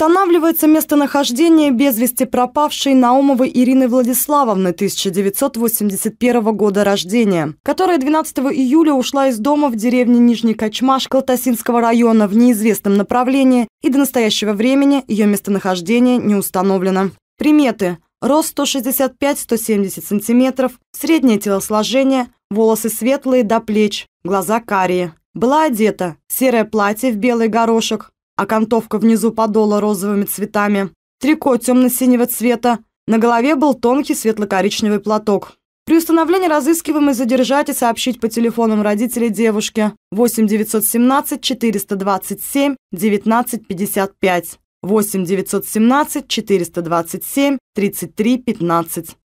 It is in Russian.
Устанавливается местонахождение без вести пропавшей Наумовой Ирины Владиславовны 1981 года рождения, которая 12 июля ушла из дома в деревне Нижний Качмаш Колтасинского района в неизвестном направлении и до настоящего времени ее местонахождение не установлено. Приметы. Рост 165-170 см, среднее телосложение, волосы светлые до плеч, глаза карие. Была одета серое платье в белый горошек, а окантовка внизу подола розовыми цветами, трико темно-синего цвета, на голове был тонкий светло-коричневый платок. При установлении разыскиваемой задержать и сообщить по телефонам родителей девушки 8 917 427 1955 55 8 917 427 3315